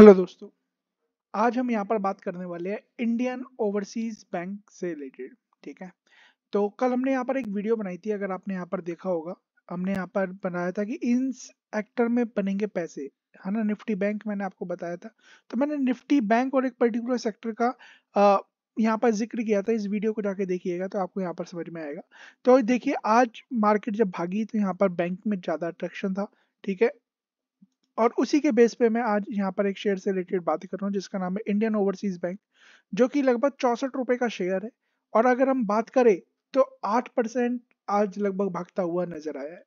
hello दोस्तों आज हम यहाँ पर बात करने वाले हैं इंडियन ओवरसीज बैंक से रिलेटेड ठीक है तो कल हमने यहाँ पर एक वीडियो बनाई थी अगर आपने यहाँ पर देखा होगा हमने यहाँ पर बनाया था कि इन एक्टर में बनेंगे पैसे है ना निफ्टी बैंक मैंने आपको बताया था तो मैंने निफ्टी बैंक और एक पर्टिकुलर सेक्टर का यहाँ पर जिक्र किया था इस वीडियो को जाके देखिएगा तो आपको यहाँ पर समझ में आएगा तो देखिए आज मार्केट जब भागी तो यहाँ पर बैंक में ज़्यादा अट्रैक्शन था ठीक है और उसी के बेस पे मैं आज यहाँ पर एक शेयर से रिलेटेड बात कर रहा हूँ जिसका नाम है इंडियन ओवरसीज बैंक जो कि लगभग चौसठ रुपए का शेयर है और अगर हम बात करें तो आठ परसेंट आज लगभग भागता हुआ नजर आया है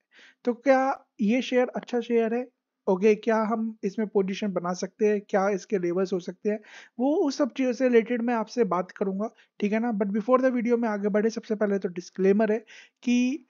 तो क्या ये शेयर अच्छा शेयर है ओके okay, क्या हम इसमें पोजीशन बना सकते हैं क्या इसके लेवल्स हो सकते हैं वो उस सब चीज़ों से रिलेटेड मैं आपसे बात करूंगा ठीक है ना बट बिफोर द वीडियो में आगे बढ़े सबसे पहले तो डिस्क्लेमर है कि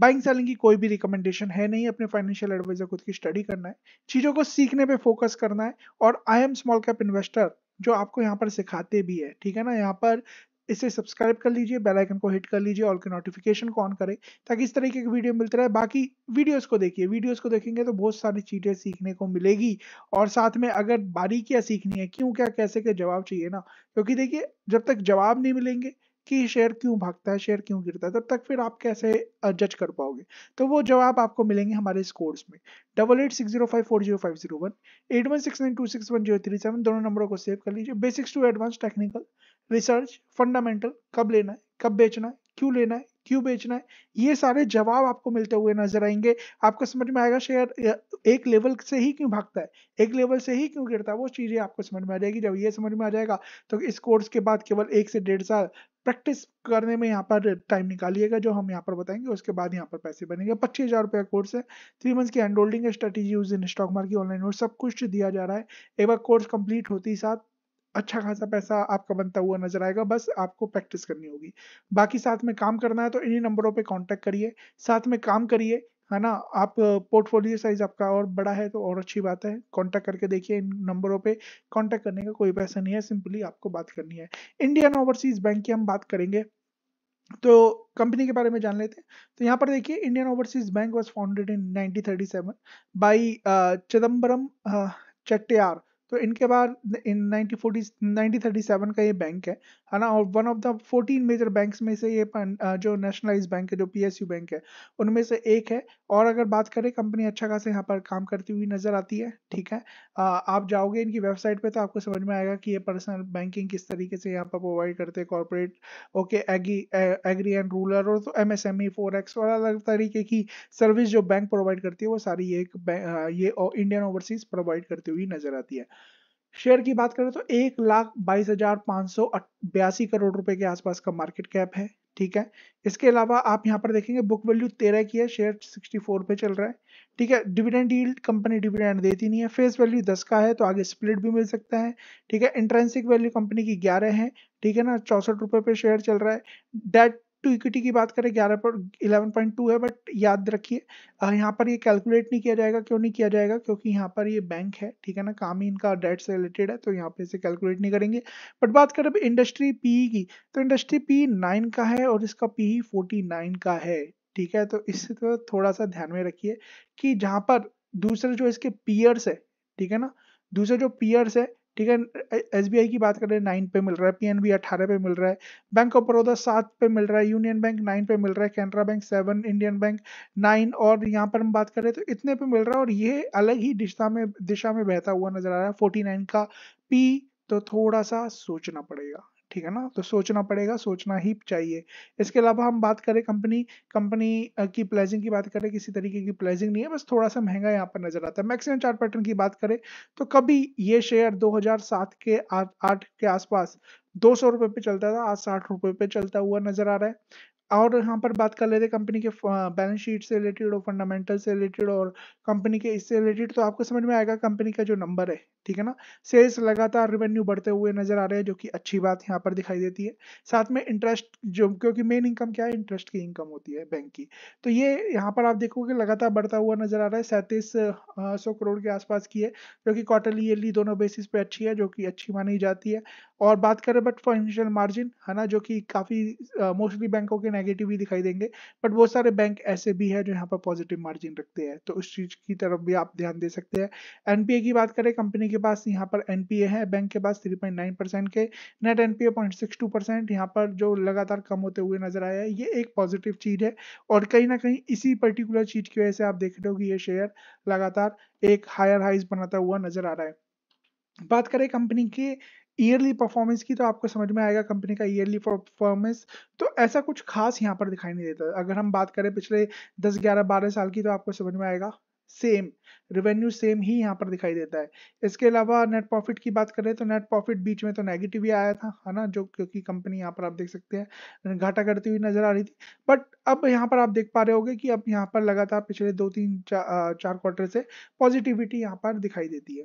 बाइंग सेलिंग की कोई भी रिकमेंडेशन है नहीं अपने फाइनेंशियल एडवाइजर खुद की स्टडी करना है चीज़ों को सीखने पे फोकस करना है और I am small cap investor जो आपको यहाँ पर सिखाते भी है ठीक है ना यहाँ पर इसे सब्सक्राइब कर लीजिए बेल आइकन को हिट कर लीजिए ऑल के नोटिफिकेशन को ऑन करें ताकि इस तरीके की वीडियो मिलते रहे बाकी वीडियोस को देखिए वीडियोस को देखेंगे तो बहुत सारी चीज़ें सीखने को मिलेगी और साथ में अगर बारीकियाँ सीखनी है क्यों क्या कैसे के जवाब चाहिए ना क्योंकि देखिए जब तक जवाब नहीं मिलेंगे कि शेयर क्यों भागता है शेयर क्यों गिरता है तब तक फिर आप कैसे जज कर पाओगे तो वो जवाब आपको मिलेंगे हमारे इस कोर्स में double eight six zero five four zero five zero one eight one six nine two six one zero three seven दोनों नंबरों को सेव कर लीजिए basics to advance technical research fundamental कब लेना है कब बेचना है क्यों लेना है क्यों बेचना है ये सारे जवाब आपको मिलते हुए नजर आएंगे आपको समझ में आएगा शेयर एक लेवल से ही क्यों भागता है एक लेवल से ही क्यों गिरता है वो चीजें आपको समझ में आ जाएगी जब ये समझ में आ जाएगा तो इस कोर्स के बाद केवल एक से डेढ़ साल प्रैक्टिस करने में यहाँ पर टाइम निकालिएगा जो हम यहाँ पर बताएंगे उसके बाद यहाँ पर पैसे बनेंगे पच्चीस हज़ार रुपया कोर्स है थ्री मंथ्स की हैंड होल्डिंग है strategy use in stock market online और सब कुछ दिया जा रहा है एक बार कोर्स कंप्लीट होते ही साथ अच्छा खासा पैसा आपका बनता हुआ नजर आएगा बस आपको प्रैक्टिस करनी होगी बाकी साथ में काम करना है तो इन्हीं नंबरों पे कांटेक्ट करिए साथ में काम करिए है ना आप पोर्टफोलियो साइज आपका और बड़ा है तो और अच्छी बात है कांटेक्ट करके देखिए इन नंबरों पे कांटेक्ट करने का कोई पैसा नहीं है सिंपली आपको बात करनी है इंडियन ओवरसीज बैंक की हम बात करेंगे तो कंपनी के बारे में जान लेते हैं तो यहाँ पर देखिए Indian Overseas Bank was founded in nineteen thirty seven by Chidambaram Chettiar तो इनके बाद इन 1940 1937 का ये बैंक है है ना और one of the 14 major banks में से ये जो नेशनलाइज बैंक है जो पीएसयू बैंक है उनमें से एक है और अगर बात करें कंपनी अच्छा खासा यहाँ पर काम करती हुई नज़र आती है ठीक है आ, आप जाओगे इनकी वेबसाइट पर तो आपको समझ में आएगा कि ये पर्सनल बैंकिंग किस तरीके से यहाँ पर प्रोवाइड करते हैं corporate okay agri and rural और तो M S M E forex और अलग तरीके की सर्विस जो बैंक प्रोवाइड करती है वो सारी एक ये इंडियन ओवरसीज प्रोवाइड करती हुई नज़र आती है शेयर की बात करें तो एक लाख बाईस हजार पाँच सौ बयासी करोड़ रुपए के आसपास का मार्केट कैप है ठीक है इसके अलावा आप यहाँ पर देखेंगे बुक वैल्यू तेरह की है शेयर सिक्सटी फोर पे चल रहा है ठीक है डिविडेंड यील्ड कंपनी डिविडेंड देती नहीं है फेस वैल्यू दस का है तो आगे स्प्लिट भी मिल सकता है ठीक है इंट्रेंसिक वैल्यू कंपनी की ग्यारह है ठीक है ना चौसठ रुपये पे शेयर चल रहा है डेट टू इक्विटी की बात करें ग्यारह पर इलेवन पॉइंट टू है बट याद रखिए यहाँ पर ये कैलकुलेट नहीं किया जाएगा क्यों नहीं किया जाएगा क्योंकि यहाँ पर ये बैंक है ठीक है ना काम ही इनका डेट से रिलेटेड है तो यहाँ पे इसे कैलकुलेट नहीं करेंगे बट बात करें अब इंडस्ट्री पी की तो इंडस्ट्री पी नाइन का है और इसका पी फोर्टी नाइन का है ठीक है तो इससे तो थोड़ा सा ध्यान में रखिए कि जहाँ पर दूसरे जो इसके पीयर्स है ठीक है ना दूसरे जो पीयर्स है ठीक है एस की बात करें नाइन पे मिल रहा है पीएनबी अठारह पे मिल रहा है बैंक ऑफ बड़ौदा सात पे मिल रहा है यूनियन बैंक नाइन पे मिल रहा है Canara bank seven Indian bank nine और यहाँ पर हम बात करें तो इतने पे मिल रहा है और ये अलग ही दिशा में दिशा में बहता हुआ नजर आ रहा है फोर्टी नाइन का पी तो थोड़ा सा सोचना पड़ेगा ठीक है ना तो सोचना पड़ेगा सोचना ही चाहिए इसके अलावा हम बात करें कंपनी कंपनी की प्लेजिंग की बात करें किसी तरीके की प्लेजिंग नहीं है बस थोड़ा सा महंगा यहाँ पर नजर आता है मैक्सिमम चार्ट पैटर्न की बात करें तो कभी ये शेयर 2007 के आठ के आसपास दो सौ रुपये पे चलता था आज साठ रुपये पे चलता हुआ नजर आ रहा है और यहाँ पर बात कर लेते हैं कंपनी के बैलेंस शीट से रिलेटेड और फंडामेंटल से रिलेटेड और कंपनी के इससे रिलेटेड तो आपको समझ में आएगा कंपनी का जो नंबर है ठीक है ना सेल्स लगातार रेवेन्यू बढ़ते हुए नजर आ रहे हैं जो कि अच्छी बात यहाँ पर दिखाई देती है साथ में इंटरेस्ट जो क्योंकि मेन इनकम क्या है इंटरेस्ट की इनकम होती है बैंक की तो ये यहाँ पर आप देखोगे लगातार बढ़ता हुआ नजर आ रहा है सैंतीस सौ करोड़ के आसपास की है जो कि क्वार्टरली ईयरली दोनों बेसिस पे अच्छी है जो कि अच्छी मानी जाती है और बात करें बट फाइनेंशियल मार्जिन है ना जो कि काफ़ी मोस्टली uh, बैंकों के नेगेटिव ही दिखाई देंगे बट बहुत सारे बैंक ऐसे भी है जो यहाँ पर पॉजिटिव मार्जिन रखते हैं तो उस चीज़ की तरफ भी आप ध्यान दे सकते हैं एनपीए की बात करें कंपनी के पास यहाँ पर एनपीए है बैंक के पास थ्री के नेट एनपीए पॉइंट परसेंट यहाँ पर जो लगातार कम होते हुए नजर आया है ये एक पॉजिटिव चीज़ है और कहीं ना कहीं इसी पर्टिकुलर चीज़ की वजह से आप देख रहे हो कि ये शेयर लगातार एक हायर हाइज बनाता हुआ नजर आ रहा है बात करें कंपनी के ईयरली परफॉर्मेंस की तो आपको समझ में आएगा कंपनी का ईयरली परफॉर्मेंस तो ऐसा कुछ खास यहाँ पर दिखाई नहीं देता अगर हम बात करें पिछले 10 11 12 साल की तो आपको समझ में आएगा सेम रेवेन्यू सेम ही यहाँ पर दिखाई देता है इसके अलावा नेट प्रॉफिट की बात करें तो नेट प्रॉफिट बीच में तो नेगेटिव ही आया था है ना जो क्योंकि कंपनी यहाँ पर आप देख सकते हैं घाटा करती हुई नजर आ रही थी बट अब यहाँ पर आप देख पा रहे होंगे कि अब यहाँ पर लगातार पिछले दो तीन चा, चार क्वार्टर से पॉजिटिविटी यहाँ पर दिखाई देती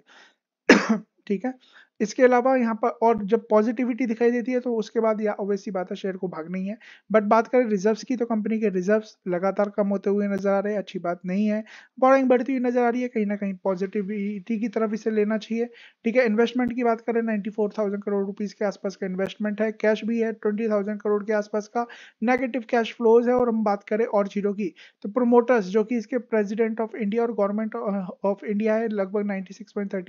है ठीक है इसके अलावा यहाँ पर और जब पॉजिटिविटी दिखाई देती है तो उसके बाद या ओवेसी बात है शेयर को भाग नहीं है बट बात करें रिजर्व्स की तो कंपनी के रिजर्व्स लगातार कम होते हुए नजर आ रहे हैं अच्छी बात नहीं है बॉरिंग बढ़ती हुई नजर आ रही है कहीं ना कहीं पॉजिटिविटी की तरफ इसे लेना चाहिए ठीक है इन्वेस्टमेंट की बात करें नाइन्टी करोड़ रुपीज़ के आसपास का इन्वेस्टमेंट है कैश भी है ट्वेंटी करोड़ के आसपास का नेगेटिव कैश फ्लोज है और हम बात करें और चीज़ों की तो प्रोमोटर्स जो कि इसके प्रेजिडेंट ऑफ इंडिया और गवर्नमेंट ऑफ इंडिया है लगभग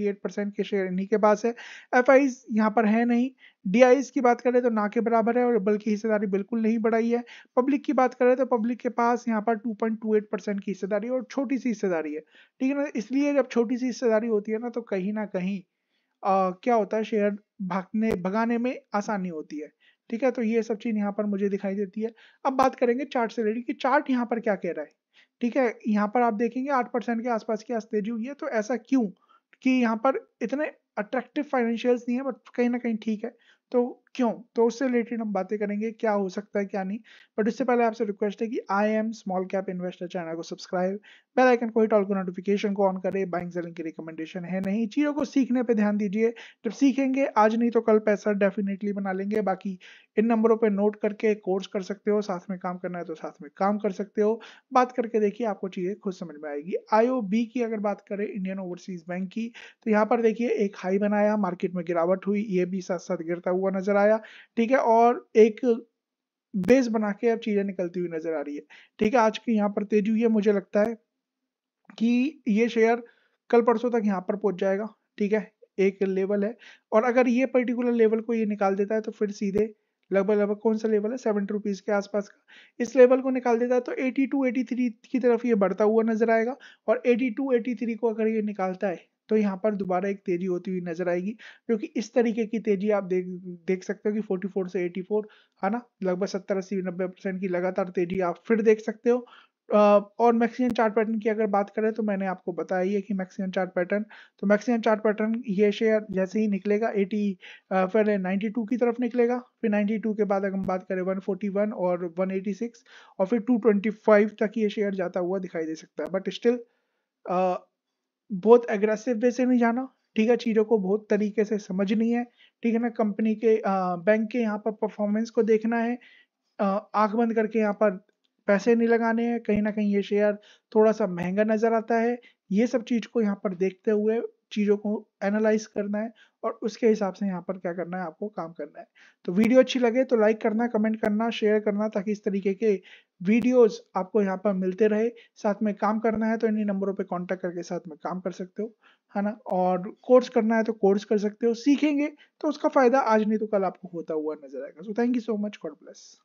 एट परसेंट के शेयर इन्हीं के पास है एफ आईज यहाँ पर है नहीं डी की बात करें तो ना के बराबर है और बल्कि हिस्सेदारी बिल्कुल नहीं बढ़ाई है पब्लिक की बात करें तो पब्लिक के पास यहाँ पर 2.28 परसेंट की हिस्सेदारी और छोटी सी हिस्सेदारी है ठीक है ना इसलिए जब छोटी सी हिस्सेदारी होती है ना तो कहीं ना कहीं आ, क्या होता है शेयर भागने भगाने में आसानी होती है ठीक है तो ये सब चीज़ यहाँ पर मुझे दिखाई देती है अब बात करेंगे चार्ट से रेडी की चार्ट यहाँ पर क्या कह रहा है ठीक है यहाँ पर आप देखेंगे आठ परसेंट के आसपास की तेजी हुई है तो ऐसा क्यों कि यहाँ पर इतने अट्रैक्टिव फाइनेंशियल्स नहीं है बट कहीं ना कहीं ठीक है तो क्यों तो उससे रिलेटेड हम बातें करेंगे क्या हो सकता है क्या नहीं बट उससे पहले आपसे रिक्वेस्ट है कि I am small cap investor channel को सब्सक्राइब बेल आइकन को हिट ऑल को नोटिफिकेशन को ऑन करें बाइंग सेलिंग की रिकमेंडेशन है नहीं चीज़ों को सीखने पर ध्यान दीजिए जब सीखेंगे आज नहीं तो कल पैसा डेफिनेटली बना लेंगे बाकी इन नंबरों पर नोट करके कोर्स कर सकते हो साथ में काम करना है तो साथ में काम कर सकते हो बात करके देखिए आपको चीज़ें खुद समझ में आएगी आईओ बी की अगर बात करें इंडियन ओवरसीज बैंक की तो यहाँ पर देखिए एक हाई बनाया मार्केट में गिरावट हुई ये भी साथ साथ गिरता हुआ नजर आया आया ठीक है और एक बेस बना के अब चीज़ें निकलती हुई नजर आ रही है ठीक है आज की यहाँ पर तेजी हुई है मुझे लगता है कि ये शेयर कल परसों तक यहाँ पर पहुंच जाएगा ठीक है एक लेवल है और अगर ये पर्टिकुलर लेवल को ये निकाल देता है तो फिर सीधे लगभग लगभग कौन सा लेवल है सेवेंटी रुपीज़ के आसपास का इस लेवल को निकाल देता है तो एटी टू एटी थ्री की तरफ ये बढ़ता हुआ नजर आएगा और एटी टू एटी थ्री को अगर ये निकालता है तो यहाँ पर दोबारा एक तेजी होती हुई नजर आएगी जो कि इस तरीके की तेजी आप देख देख सकते हो कि 44 से 84 है ना लगभग 70 अस्सी नब्बे परसेंट की लगातार तेजी आप फिर देख सकते हो और मैक्सिमम चार्ट पैटर्न की अगर बात करें तो मैंने आपको बताया ही है कि मैक्सिमम चार्ट पैटर्न तो मैक्सिमम चार्ट पैटर्न ये शेयर जैसे ही निकलेगा 80 फिर 92 की तरफ निकलेगा फिर 92 के बाद अगर हम बात करें 141 और 186 और फिर 225 तक ये शेयर जाता हुआ दिखाई दे सकता है बट स्टिल बहुत एग्रेसिव वे से नहीं जाना ठीक है चीज़ों को बहुत तरीके से समझनी है ठीक है ना कंपनी के आ, बैंक के यहाँ पर परफॉर्मेंस को देखना है आंख बंद करके यहाँ पर पैसे नहीं लगाने हैं कहीं ना कहीं ये शेयर थोड़ा सा महंगा नज़र आता है ये सब चीज़ को यहाँ पर देखते हुए चीज़ों को एनालाइज करना है और उसके हिसाब से यहाँ पर क्या करना है आपको काम करना है तो वीडियो अच्छी लगे तो लाइक करना कमेंट करना शेयर करना ताकि इस तरीके के वीडियोस आपको यहाँ पर मिलते रहे साथ में काम करना है तो इन्हीं नंबरों पे कांटेक्ट करके साथ में काम कर सकते हो है ना और कोर्स करना है तो कोर्स कर सकते हो सीखेंगे तो उसका फायदा आज नहीं तो कल आपको होता हुआ नजर आएगा so thank you so much God bless